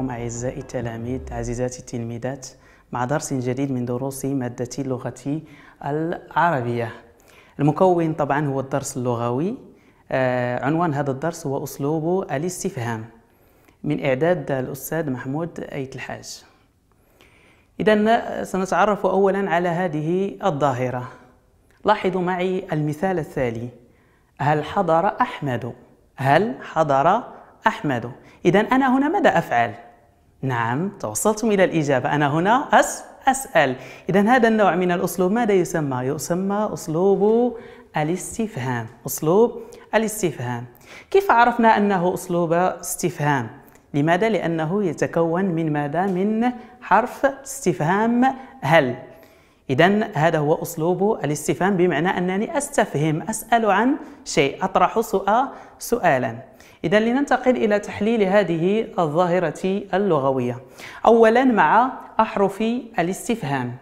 بكم أعزائي التلاميذ عزيزاتي التلميذات مع درس جديد من دروس مادة اللغة العربية المكون طبعا هو الدرس اللغوي آه، عنوان هذا الدرس هو أسلوب الاستفهام من إعداد الأستاذ محمود أيت الحاج إذا سنتعرف أولا على هذه الظاهرة لاحظوا معي المثال التالي هل حضر أحمد؟ هل حضر أحمد؟ إذا أنا هنا ماذا أفعل؟ نعم توصلتم إلى الإجابة أنا هنا أس أسأل إذا هذا النوع من الأسلوب ماذا يسمى؟ يسمى أسلوب الاستفهام أسلوب الاستفهام كيف عرفنا أنه أسلوب استفهام؟ لماذا؟ لأنه يتكون من ماذا؟ من حرف استفهام هل إذا هذا هو أسلوب الاستفهام بمعنى أنني أستفهم أسأل عن شيء أطرح سؤال سؤالا إذا لننتقل إلى تحليل هذه الظاهرة اللغوية أولا مع أحرف الاستفهام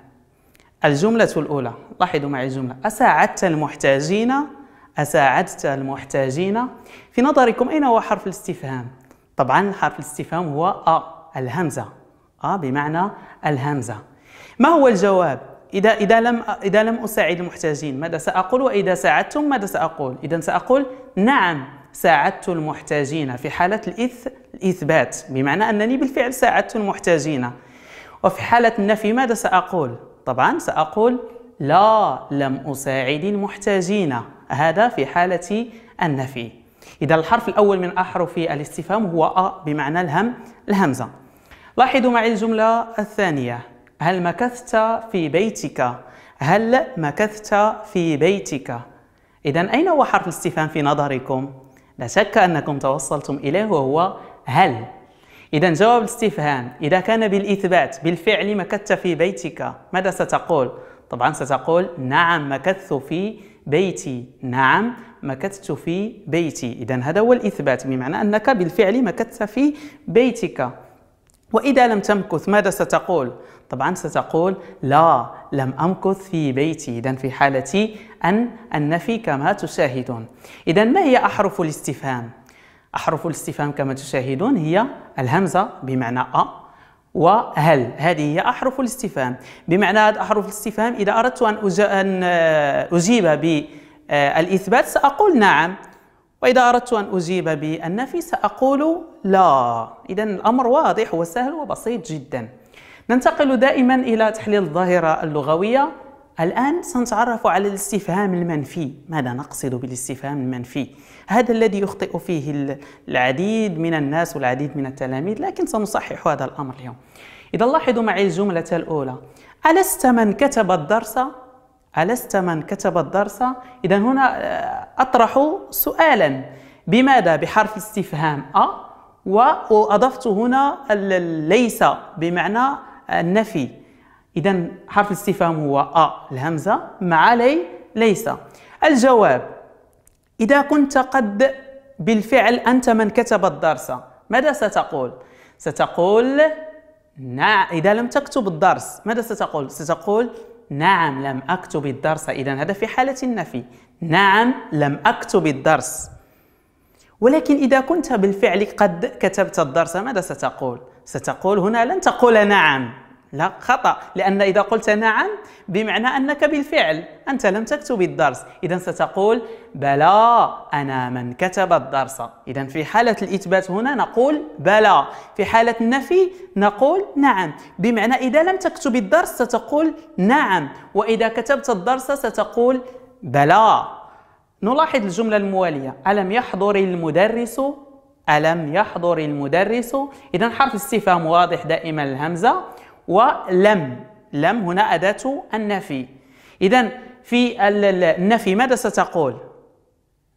الجملة الأولى لاحظوا معي الجملة أساعدت المحتاجين أساعدت المحتاجين في نظركم أين هو حرف الاستفهام؟ طبعا حرف الاستفهام هو أ الهمزة أ بمعنى الهمزة ما هو الجواب؟ إذا إذا لم إذا لم أساعد المحتاجين ماذا سأقول؟ وإذا ساعدتم ماذا سأقول؟ إذا سأقول نعم ساعدت المحتاجين في حالة الإث الإثبات بمعنى أنني بالفعل ساعدت المحتاجين وفي حالة النفي ماذا سأقول؟ طبعا سأقول لا لم أساعد المحتاجين هذا في حالة النفي إذا الحرف الأول من أحرف الاستفهام هو أ بمعنى الهم الهمزة لاحظوا معي الجملة الثانية هل مكثت في بيتك؟ هل مكثت في بيتك؟ إذا أين هو حرف الاستفهام في نظركم؟ لا شك أنكم توصلتم إليه وهو هل إذا جواب الاستفهام إذا كان بالإثبات بالفعل مكثت في بيتك ماذا ستقول؟ طبعا ستقول نعم مكثت في بيتي نعم مكثت في بيتي إذا هذا هو الإثبات بمعنى أنك بالفعل مكثت في بيتك وإذا لم تمكث ماذا ستقول؟ طبعا ستقول لا لم أمكث في بيتي إذا في حالة أن النفي كما تشاهدون إذا ما هي أحرف الاستفهام؟ أحرف الاستفهام كما تشاهدون هي الهمزة بمعنى أ وهل هذه هي أحرف الاستفهام بمعنى هذه أحرف الاستفهام إذا أردت أن أجيب بالإثبات سأقول نعم وإذا أردت أن أجيب بالنفي سأقول لا إذا الأمر واضح وسهل وبسيط جدا ننتقل دائما إلى تحليل الظاهرة اللغوية الآن سنتعرف على الاستفهام المنفي ماذا نقصد بالاستفهام المنفي هذا الذي يخطئ فيه العديد من الناس والعديد من التلاميذ لكن سنصحح هذا الأمر اليوم إذا لاحظوا معي الجملة الأولى ألست من كتب الدرس ألست من كتب الدرس؟ إذا هنا آه، أطرح سؤالا بماذا؟ بحرف استفهام أ آه؟ وأضفت هنا ليس بمعنى النفي إذا حرف الاستفهام هو أ آه، الهمزة مع لي ليس الجواب إذا كنت قد بالفعل أنت من كتب الدرس ماذا ستقول؟ ستقول نعم إذا لم تكتب الدرس ماذا ستقول؟ ستقول نعم لم أكتب الدرس إذا هذا في حالة النفي نعم لم أكتب الدرس ولكن إذا كنت بالفعل قد كتبت الدرس ماذا ستقول؟ ستقول هنا لن تقول نعم لا خطأ لأن إذا قلت نعم بمعنى أنك بالفعل أنت لم تكتب الدرس إذا ستقول بلى أنا من كتب الدرس إذا في حالة الإثبات هنا نقول بلى في حالة النفي نقول نعم بمعنى إذا لم تكتب الدرس ستقول نعم وإذا كتبت الدرس ستقول بلى نلاحظ الجملة الموالية ألم يحضر المدرس ألم يحضر المدرس إذا حرف استفهام واضح دائما الهمزة ولم لم هنا أداة النفي إذا في النفي ماذا ستقول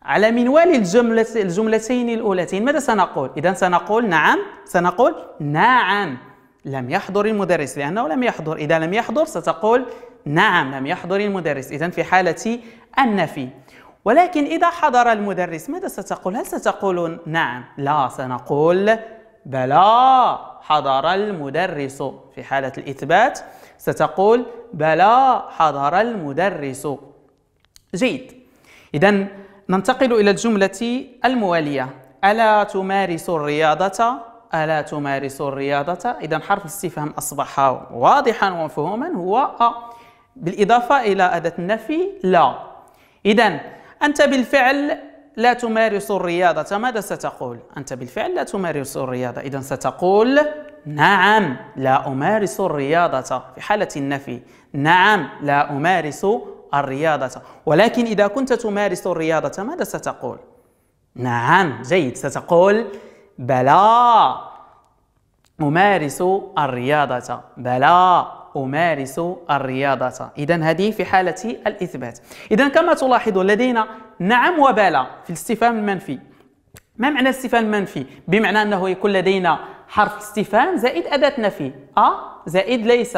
على منوال الجملة الجملتين الأولتين ماذا سنقول إذا سنقول نعم سنقول نعم لم يحضر المدرس لأنه لم يحضر إذا لم يحضر ستقول نعم لم يحضر المدرس إذا في حالة النفي ولكن إذا حضر المدرس ماذا ستقول هل ستقول نعم لا سنقول بلى حضر المدرس في حالة الإثبات ستقول بلى حضر المدرس جيد إذا ننتقل إلى الجملة الموالية ألا تمارس الرياضة ألا تمارس الرياضة إذا حرف الاستفهام أصبح واضحا ومفهوما هو أ آه. بالإضافة إلى أداة النفي لا إذا أنت بالفعل لا تمارس الرياضة ماذا ستقول؟ أنت بالفعل لا تمارس الرياضة إذا ستقول نعم لا أمارس الرياضة في حالة النفي نعم لا أمارس الرياضة ولكن إذا كنت تمارس الرياضة ماذا ستقول؟ نعم جيد ستقول بلى أمارس الرياضة بلى أمارس الرياضة إذا هذه في حالة الإثبات إذا كما تلاحظ لدينا نعم وبلا في الاستفهام المنفي ما معنى الاستفهام المنفي بمعنى انه يكون لدينا حرف استفهام زائد اداه نفي ا زائد ليس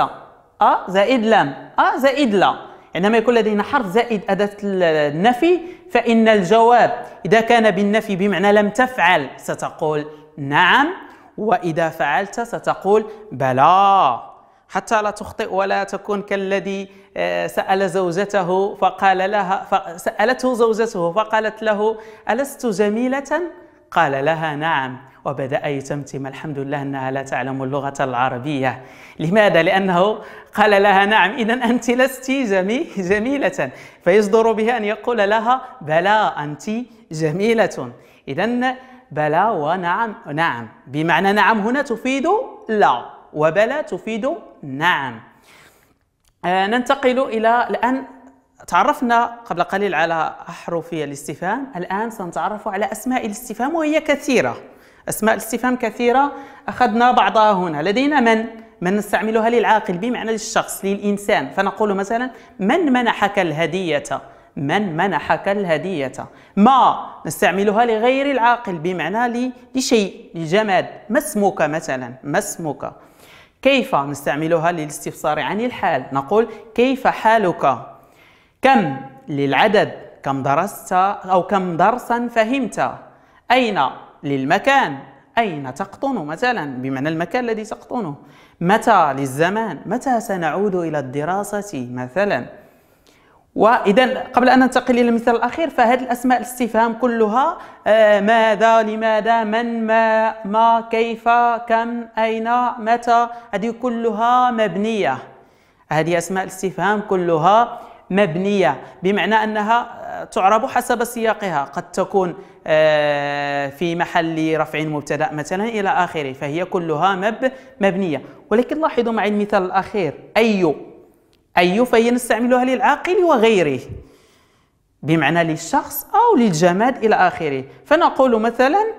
ا زائد لم ا زائد لا عندما يكون لدينا حرف زائد اداه النفي فان الجواب اذا كان بالنفي بمعنى لم تفعل ستقول نعم واذا فعلت ستقول بلى حتى لا تخطئ ولا تكون كالذي آه، سأل زوجته فقال لها سألته زوجته فقالت له ألست جميلة؟ قال لها نعم وبدأ يتمتم الحمد لله أنها لا تعلم اللغة العربية لماذا؟ لأنه قال لها نعم إذا أنت لست جميل جميلة فيصدر به أن يقول لها بلى أنت جميلة إذا بلى ونعم نعم بمعنى نعم هنا تفيد لا وبلى تفيد نعم آه، ننتقل إلى الآن تعرفنا قبل قليل على أحرف الاستفهام الآن سنتعرف على أسماء الاستفهام وهي كثيرة أسماء الاستفهام كثيرة أخذنا بعضها هنا لدينا من من نستعملها للعاقل بمعنى للشخص للإنسان فنقول مثلا من منحك الهدية من منحك الهدية ما نستعملها لغير العاقل بمعنى لشيء لجماد ما اسمك مثلا ما اسمك كيف نستعملها للاستفسار عن الحال نقول كيف حالك كم للعدد كم درست أو كم درسا فهمت أين للمكان أين تقطن مثلا بمعنى المكان الذي تقطنه متى للزمان متى سنعود إلى الدراسة مثلا واذا قبل ان ننتقل الى المثال الاخير فهذه الاسماء الاستفهام كلها آه، ماذا لماذا من ما ما كيف كم اين متى هذه كلها مبنيه هذه اسماء الاستفهام كلها مبنيه بمعنى انها آه، تعرب حسب سياقها قد تكون آه، في محل رفع مبتدا مثلا الى اخره فهي كلها مب مبنيه ولكن لاحظوا معي المثال الاخير اي أيوه أي أيوة، فهي نستعملها للعاقل وغيره بمعنى للشخص أو للجماد إلى آخره فنقول مثلا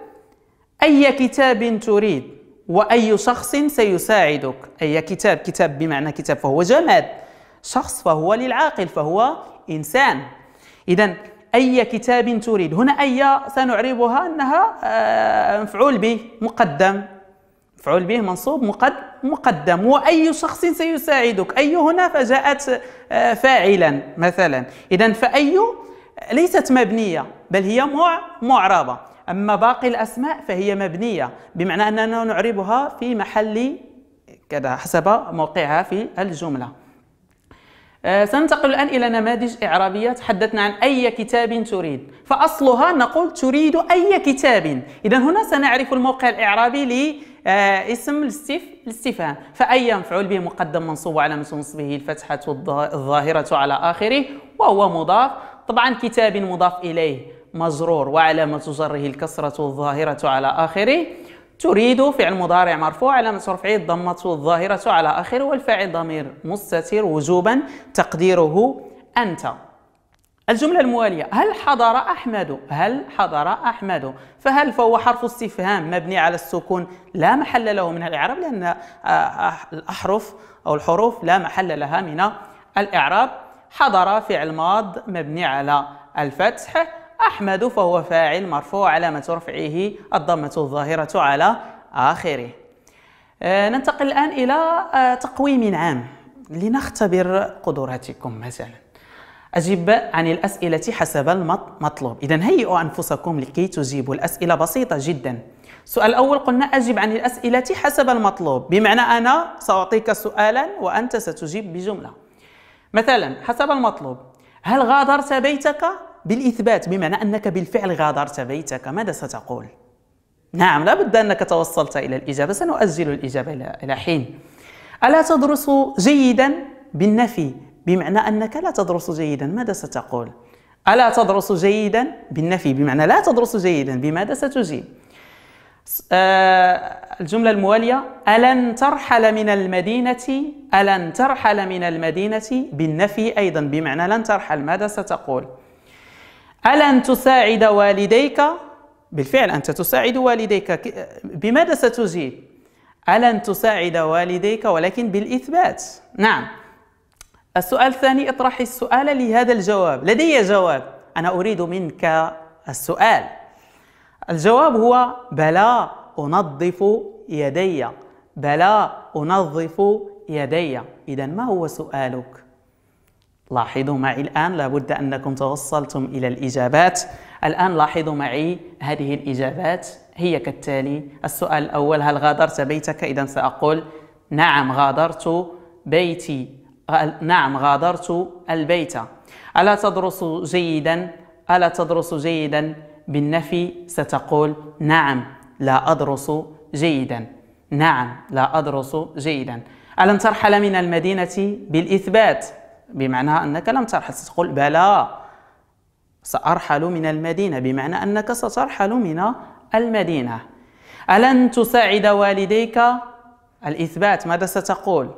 أي كتاب تريد وأي شخص سيساعدك أي كتاب كتاب بمعنى كتاب فهو جماد شخص فهو للعاقل فهو إنسان إذا أي كتاب تريد هنا أي سنعربها أنها آه، مفعول به مقدم مفعول به منصوب مقدم مقدم وأي شخص سيساعدك أي هنا فجاءت آه، فاعلا مثلا إذا فأي ليست مبنية بل هي معربة أما باقي الأسماء فهي مبنية بمعنى أننا نعربها في محل كذا حسب موقعها في الجملة آه، سننتقل الآن إلى نماذج إعرابية تحدثنا عن أي كتاب تريد فأصلها نقول تريد أي كتاب إذا هنا سنعرف الموقع الإعرابي آه، اسم الاستف الاستفهام فأي مفعول به مقدم منصوب وعلامة نصبه الفتحة الظاهرة على آخره وهو مضاف طبعا كتاب مضاف إليه مجرور وعلامة جره الكسرة الظاهرة على آخره تريد فعل مضارع مرفوع علامة رفعه الضمة الظاهرة على آخره والفاعل ضمير مستتر وجوبا تقديره أنت الجملة الموالية هل حضر أحمد هل حضر أحمد فهل فهو حرف استفهام مبني على السكون لا محل له من الإعراب لأن آه، آه، الأحرف أو الحروف لا محل لها من الإعراب حضر فعل ماض مبني على الفتح أحمد فهو فاعل مرفوع علامة رفعه الضمة الظاهرة على آخره آه، ننتقل الآن إلى تقويم عام لنختبر قدراتكم مثلا أجب عن الأسئلة حسب المطلوب إذا هيئوا أنفسكم لكي تجيبوا الأسئلة بسيطة جدا السؤال الأول قلنا أجب عن الأسئلة حسب المطلوب بمعنى أنا سأعطيك سؤالا وأنت ستجيب بجملة مثلا حسب المطلوب هل غادرت بيتك بالإثبات بمعنى أنك بالفعل غادرت بيتك ماذا ستقول؟ نعم لا بد أنك توصلت إلى الإجابة سنؤجل الإجابة إلى حين ألا تدرس جيدا بالنفي بمعنى أنك لا تدرس جيدا ماذا ستقول؟ ألا تدرس جيدا بالنفي بمعنى لا تدرس جيدا بماذا ستجيب؟ آه، الجملة الموالية ألن ترحل من المدينة ألن ترحل من المدينة بالنفي أيضا بمعنى لن ترحل ماذا ستقول؟ ألن تساعد والديك بالفعل أنت تساعد والديك بماذا ستجيب؟ ألن تساعد والديك ولكن بالإثبات نعم السؤال الثاني اطرح السؤال لهذا الجواب لدي جواب أنا أريد منك السؤال الجواب هو بلى أنظف يدي بلى أنظف يدي إذا ما هو سؤالك؟ لاحظوا معي الآن لابد أنكم توصلتم إلى الإجابات الآن لاحظوا معي هذه الإجابات هي كالتالي السؤال الأول هل غادرت بيتك؟ إذا سأقول نعم غادرت بيتي نعم غادرت البيت ألا تدرس جيدا ألا تدرس جيدا بالنفي ستقول نعم لا أدرس جيدا نعم لا أدرس جيدا ألن ترحل من المدينة بالإثبات بمعنى أنك لم ترحل ستقول بلى سأرحل من المدينة بمعنى أنك سترحل من المدينة ألن تساعد والديك الإثبات ماذا ستقول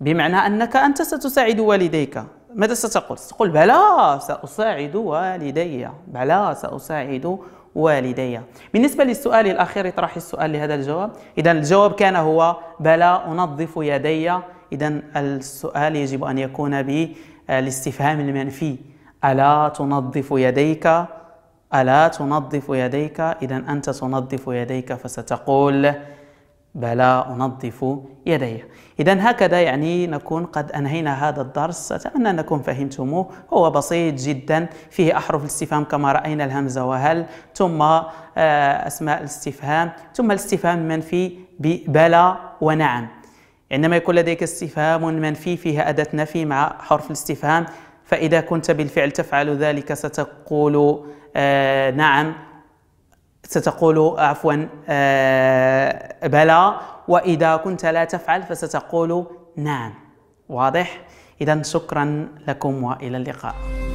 بمعنى أنك أنت ستساعد والديك ماذا ستقول؟ ستقول بلى سأساعد والدي بلى سأساعد والدي بالنسبة للسؤال الأخير يطرح السؤال لهذا الجواب إذا الجواب كان هو بلى أنظف يدي إذا السؤال يجب أن يكون بالاستفهام آه، المنفي ألا تنظف يديك ألا تنظف يديك إذا أنت تنظف يديك فستقول بلى أنظف يدي إذا هكذا يعني نكون قد أنهينا هذا الدرس أتمنى أنكم فهمتموه هو بسيط جدا فيه أحرف الاستفهام كما رأينا الهمزة وهل ثم آه، أسماء الاستفهام ثم الاستفهام المنفي بلا ونعم عندما يكون لديك استفهام منفي فيه أداة نفي مع حرف الاستفهام فإذا كنت بالفعل تفعل ذلك ستقول آه، نعم ستقول آه، عفوا آه، بلى واذا كنت لا تفعل فستقول نعم واضح اذا شكرا لكم والى اللقاء